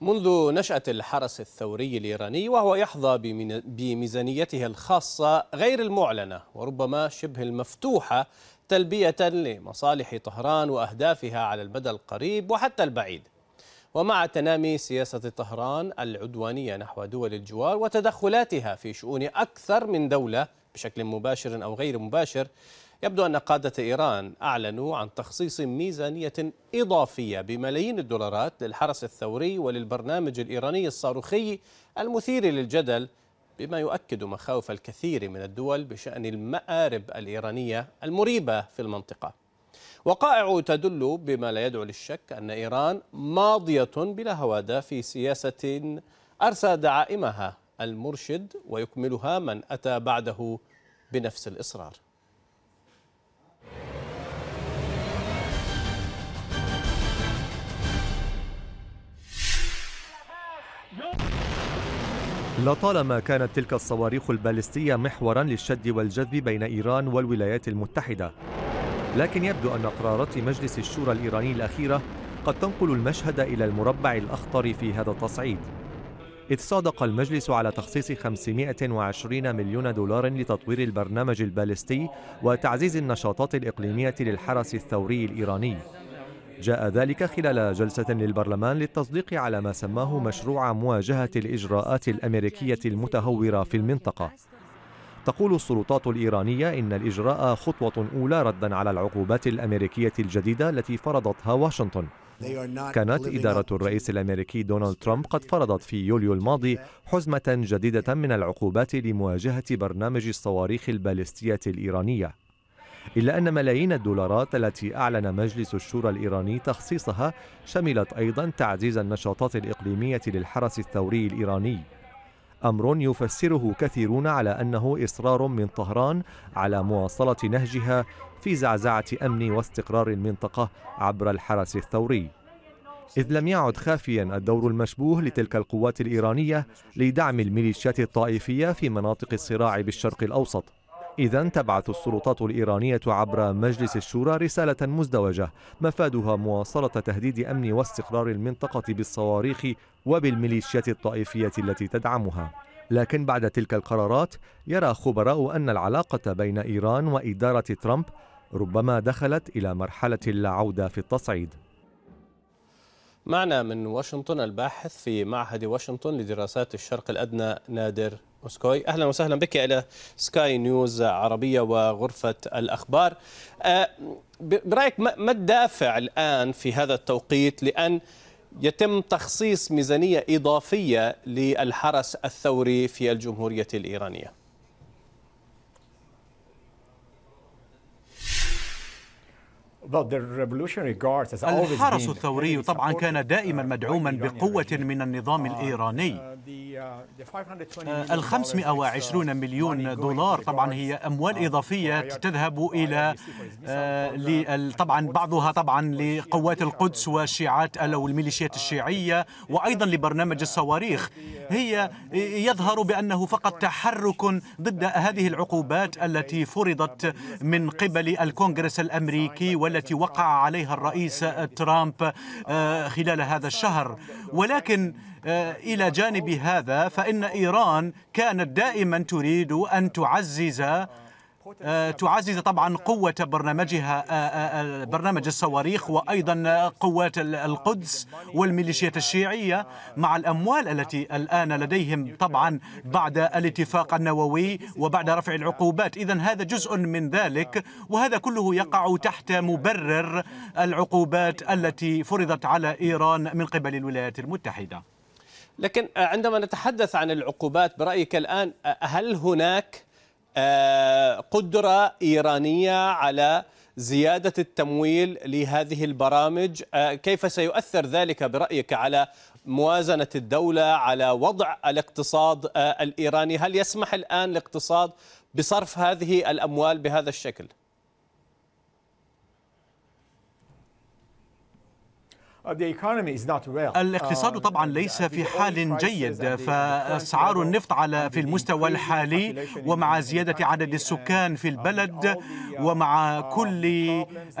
منذ نشأة الحرس الثوري الإيراني وهو يحظى بميزانيته الخاصة غير المعلنة وربما شبه المفتوحة تلبية لمصالح طهران وأهدافها على المدى القريب وحتى البعيد ومع تنامي سياسة طهران العدوانية نحو دول الجوار وتدخلاتها في شؤون أكثر من دولة بشكل مباشر أو غير مباشر يبدو أن قادة إيران أعلنوا عن تخصيص ميزانية إضافية بملايين الدولارات للحرس الثوري وللبرنامج الإيراني الصاروخي المثير للجدل بما يؤكد مخاوف الكثير من الدول بشأن المآرب الإيرانية المريبة في المنطقة وقائع تدل بما لا يدعو للشك أن إيران ماضية بلا هوادة في سياسة أرسى دعائمها المرشد ويكملها من أتى بعده بنفس الإصرار لطالما كانت تلك الصواريخ البالستية محورا للشد والجذب بين إيران والولايات المتحدة لكن يبدو أن قرارات مجلس الشورى الإيراني الأخيرة قد تنقل المشهد إلى المربع الأخطر في هذا التصعيد إذ صادق المجلس على تخصيص 520 مليون دولار لتطوير البرنامج البالستي وتعزيز النشاطات الإقليمية للحرس الثوري الإيراني جاء ذلك خلال جلسة للبرلمان للتصديق على ما سماه مشروع مواجهة الإجراءات الأمريكية المتهورة في المنطقة تقول السلطات الإيرانية إن الإجراء خطوة أولى ردا على العقوبات الأمريكية الجديدة التي فرضتها واشنطن كانت إدارة الرئيس الأمريكي دونالد ترامب قد فرضت في يوليو الماضي حزمة جديدة من العقوبات لمواجهة برنامج الصواريخ البالستية الإيرانية إلا أن ملايين الدولارات التي أعلن مجلس الشورى الإيراني تخصيصها شملت أيضا تعزيز النشاطات الإقليمية للحرس الثوري الإيراني أمر يفسره كثيرون على أنه إصرار من طهران على مواصلة نهجها في زعزعة أمن واستقرار المنطقة عبر الحرس الثوري إذ لم يعد خافيا الدور المشبوه لتلك القوات الإيرانية لدعم الميليشيات الطائفية في مناطق الصراع بالشرق الأوسط إذا تبعث السلطات الإيرانية عبر مجلس الشورى رسالة مزدوجة مفادها مواصلة تهديد أمن واستقرار المنطقة بالصواريخ وبالميليشيات الطائفية التي تدعمها لكن بعد تلك القرارات يرى خبراء أن العلاقة بين إيران وإدارة ترامب ربما دخلت إلى مرحلة اللاعودة في التصعيد معنا من واشنطن الباحث في معهد واشنطن لدراسات الشرق الأدنى نادر موسكوي أهلا وسهلا بك إلى سكاي نيوز عربية وغرفة الأخبار آه، برأيك ما الدافع الآن في هذا التوقيت لأن يتم تخصيص ميزانية إضافية للحرس الثوري في الجمهورية الإيرانية الحرس الثوري طبعا كان دائما uh, مدعوما بقوة من النظام uh, الإيراني uh, آه، ال 520 uh, مليون دولار طبعا هي أموال uh, إضافية تذهب إلى آه، طبعا بعضها طبعا لقوات القدس والشيعات أو الميليشيات uh, الشيعية وأيضا لبرنامج الصواريخ هي يظهر بأنه فقط تحرك ضد هذه العقوبات التي فرضت من قبل الكونغرس الأمريكي والتي وقع عليها الرئيس ترامب آه، خلال هذا الشهر ولكن آه، إلى جانب هذا فإن إيران كانت دائما تريد أن تعزز آه، تعزز طبعا قوة برنامجها آه، برنامج الصواريخ وأيضا قوات القدس والميليشيات الشيعية مع الأموال التي الآن لديهم طبعا بعد الاتفاق النووي وبعد رفع العقوبات إذا هذا جزء من ذلك وهذا كله يقع تحت مبرر العقوبات التي فرضت على إيران من قبل الولايات المتحدة لكن عندما نتحدث عن العقوبات برأيك الآن هل هناك آه، قدرة إيرانية على زيادة التمويل لهذه البرامج آه، كيف سيؤثر ذلك برأيك على موازنة الدولة على وضع الاقتصاد آه، الإيراني هل يسمح الآن الاقتصاد بصرف هذه الأموال بهذا الشكل؟ Uh, الاقتصاد um, طبعا ليس في حال جيد فاسعار النفط على في المستوى الحالي ومع زياده عدد السكان في uh, البلد uh, ومع كل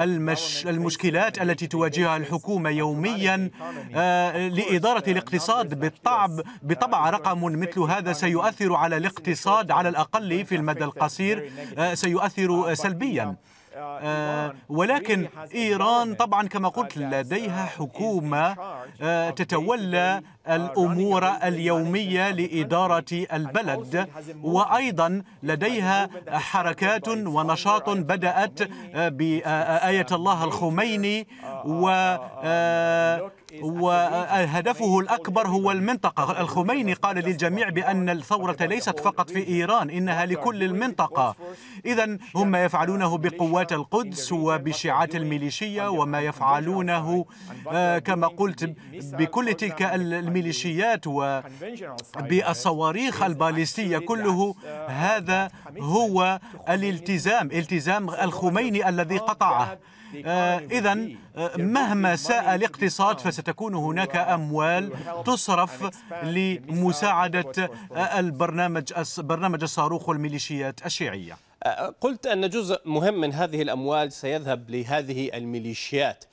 المش المشكلات التي تواجهها الحكومه يوميا آه، لاداره الاقتصاد بالطبع بطبع رقم مثل هذا سيؤثر على الاقتصاد على الاقل في المدى القصير آه، سيؤثر سلبيا آه، آه، ولكن إيران طبعا كما قلت uh, لديها حكومة آه، تتولى uh, الأمور اليومية لإدارة البلد وأيضا لديها حركات ونشاط بدأت بآية الله الخميني و uh, um, وهدفه الأكبر هو المنطقة الخميني قال للجميع بأن الثورة ليست فقط في إيران إنها لكل المنطقة إذا هم ما يفعلونه بقوات القدس وبشيعات الميليشية وما يفعلونه آه، كما قلت بكل تلك الميليشيات وبالصواريخ الباليستية كله uh, هذا هو الالتزام التزام الخميني الذي قطعه آه، إذا آه، مهما ساء الاقتصاد فستكون هناك أموال تصرف لمساعدة البرنامج برنامج الصاروخ والميليشيات الشيعية قلت أن جزء مهم من هذه الأموال سيذهب لهذه الميليشيات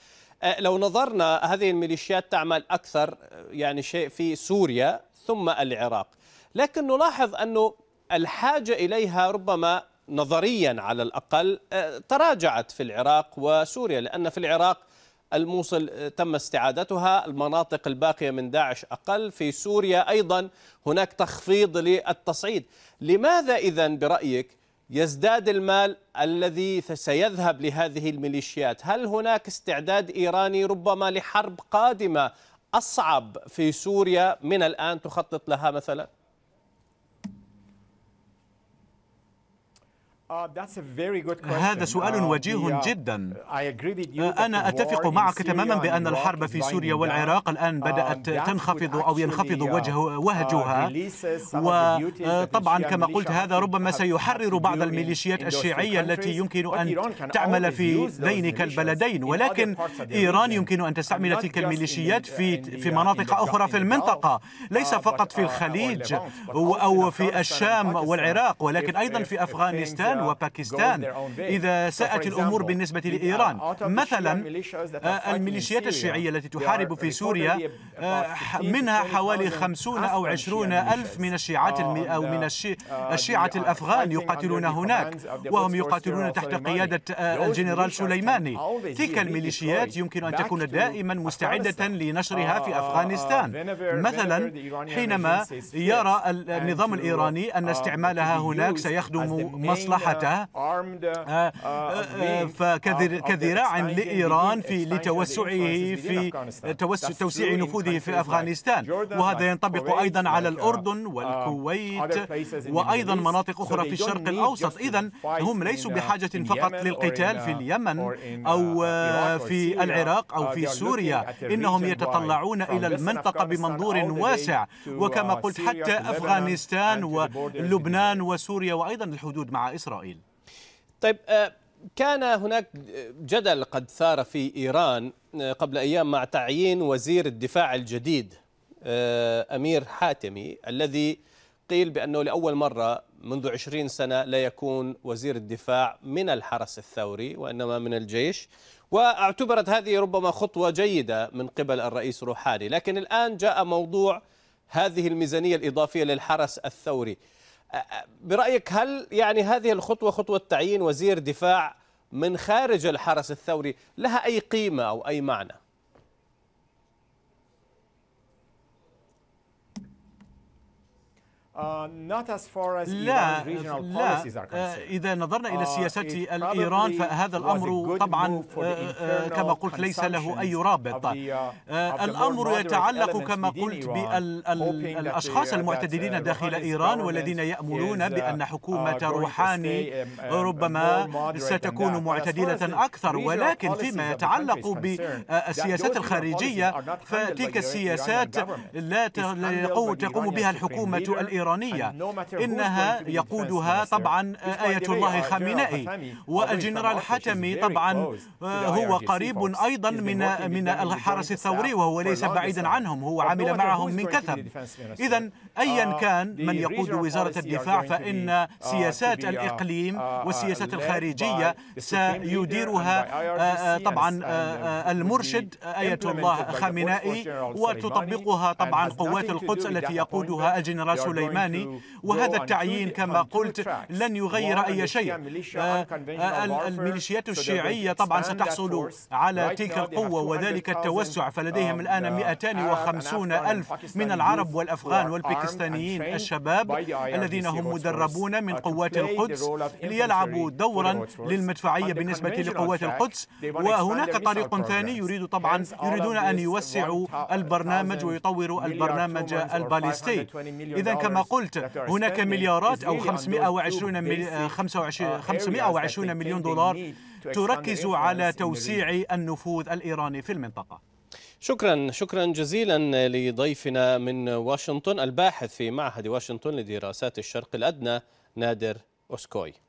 أه، لو نظرنا هذه الميليشيات تعمل أكثر أه، يعني شيء في سوريا ثم العراق لكن نلاحظ أنه الحاجة إليها ربما نظريا على الأقل أه، تراجعت في العراق وسوريا لأن في العراق الموصل تم استعادتها المناطق الباقية من داعش أقل في سوريا أيضا هناك تخفيض للتصعيد لماذا إذا برأيك يزداد المال الذي سيذهب لهذه الميليشيات هل هناك استعداد إيراني ربما لحرب قادمة أصعب في سوريا من الآن تخطط لها مثلاً؟ Uh, هذا سؤال uh, وجيه uh, جدا أنا أتفق معك تماما بأن الحرب في سوريا والعراق الآن بدأت تنخفض أو ينخفض وجه وهجها وطبعا كما قلت هذا ربما سيحرر بعض الميليشيات الشيعية التي يمكن أن تعمل في بينك البلدين ولكن إيران يمكن أن تستعمل تلك الميليشيات في في مناطق أخرى في المنطقة ليس فقط في الخليج أو في الشام والعراق ولكن أيضا في أفغانستان إيران وباكستان إذا ساءت الأمور بالنسبة لإيران مثلا آه، الميليشيات الشيعية التي تحارب في سوريا آه، منها حوالي 50 أو عشرون ألف من الشيعات uh, أو من uh, الشيعة الأفغان يقاتلون هناك وهم يقاتلون تحت قيادة الجنرال آه، سليماني تلك الميليشيات يمكن أن تكون دائما مستعدة لنشرها في uh, أفغانستان مثلا حينما يرى النظام الإيراني أن استعمالها هناك سيخدم مصلحة مساحتها آه، آه، آه، فكذراع لإيران في لتوسعه في توسيع نفوذه في أفغانستان وهذا ينطبق أيضا على الأردن والكويت وأيضا مناطق أخرى في الشرق الأوسط إذا هم ليسوا uh, بحاجة فقط للقتال uh, في اليمن أو uh, في العراق أو في سوريا إنهم يتطلعون إلى المنطقة بمنظور واسع وكما قلت حتى أفغانستان ولبنان وسوريا وأيضا الحدود مع إسرائيل إسرائيل طيب آه، كان هناك جدل قد ثار في إيران آه، قبل أيام مع تعيين وزير الدفاع الجديد آه، أمير حاتمي الذي قيل بأنه لأول مرة منذ عشرين سنة لا يكون وزير الدفاع من الحرس الثوري وإنما من الجيش واعتبرت هذه ربما خطوة جيدة من قبل الرئيس روحاني لكن الآن جاء موضوع هذه الميزانية الإضافية للحرس الثوري برأيك هل يعني هذه الخطوة خطوة تعيين وزير دفاع من خارج الحرس الثوري لها أي قيمة أو أي معنى؟ Uh, لا لا uh, إذا نظرنا إلى uh, سياسة الإيران فهذا الأمر طبعا كما قلت ليس له أي رابط الأمر يتعلق كما قلت بالأشخاص المعتدلين داخل إيران والذين يأملون بأن حكومة روحاني um, um, ربما ستكون معتدلة أكثر ولكن فيما يتعلق بالسياسات الخارجية فتلك السياسات لا تقوم بها الحكومة الإيرانية الإيرانية إنها يقودها طبعا آية الله خامنئي والجنرال حتمي طبعا آه، هو قريب أيضا من من الحرس الثوري وهو ليس بعيدا عنهم هو عمل معهم من كثب إذا أيا uh, كان من يقود وزارة الدفاع فإن uh, سياسات uh, الإقليم والسياسات الخارجية سيديرها آه، آه، طبعا المرشد آية الله خامنئي وتطبقها طبعا قوات القدس التي يقودها الجنرال سليمان البرلماني وهذا التعيين كما قلت لن يغير أي شيء آه، آه، الميليشيات الشيعية طبعا ستحصل على تلك القوة وذلك التوسع فلديهم um, الآن 250 ألف من العرب والأفغان والباكستانيين الشباب الذين هم مدربون من uh, قوات القدس ليلعبوا دورا للمدفعية بالنسبة لقوات القدس وهناك طريق ثاني يريد طبعا يريدون أن uh, يوسعوا البرنامج ويطوروا البرنامج الباليستي إذا كما قلت هناك مليارات أو 520 520 آه، uh, مليون دولار تركز على توسيع النفوذ الإيراني في المنطقة شكرا شكرا جزيلا لضيفنا من واشنطن الباحث في معهد واشنطن لدراسات الشرق الأدنى نادر أوسكوي